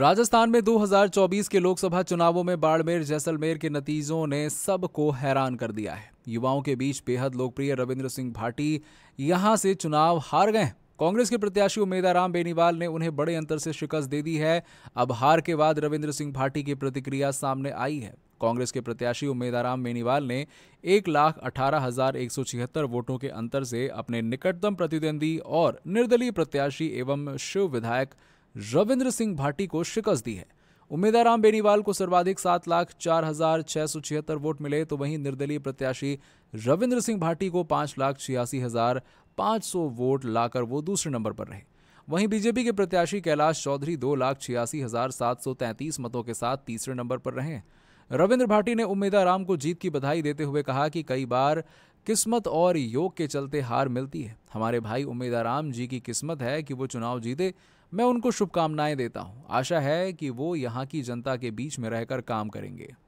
राजस्थान में 2024 के लोकसभा चुनावों में बाड़मेर जैसलमेर के नतीजों ने सबको हैरान कर दिया है युवाओं के बीच बेहद लोकप्रिय रविंद्र सिंह भाटी यहां से चुनाव हार गए कांग्रेस के प्रत्याशी उम्मेदाराम बेनीवाल ने उन्हें बड़े अंतर से शिकस्त दे दी है अब हार के बाद रविंद्र सिंह भाटी की प्रतिक्रिया सामने आई है कांग्रेस के प्रत्याशी उम्मेदाराम बेनीवाल ने एक लाख अठारह हजार एक सौ छिहत्तर वोटों के अंतर से अपने निकटतम प्रतिद्वंदी और निर्दलीय प्रत्याशी एवं शिव विधायक रविंद्र सिंह भाटी को शिकस्त दी है उम्मीदाराम बेनीवाल को सर्वाधिक सात लाख चार हजार छह सौ छिहत्तर वोट मिले तो वहीं निर्दलीय प्रत्याशी रविंद्र सिंह भाटी को पांच लाख छियासी हजार पांच सौ वोट लाकर वो दूसरे नंबर पर रहे वहीं बीजेपी के प्रत्याशी कैलाश चौधरी दो लाख छियासी हजार सात सौ तैंतीस मतों के साथ तीसरे नंबर पर रहे रविंद्र भाटी ने उम्मीदाराम को जीत की बधाई देते हुए कहा कि कई बार किस्मत और योग के चलते हार मिलती है हमारे भाई उम्मीदाराम जी की किस्मत है कि वो चुनाव जीते मैं उनको शुभकामनाएं देता हूं आशा है कि वो यहाँ की जनता के बीच में रहकर काम करेंगे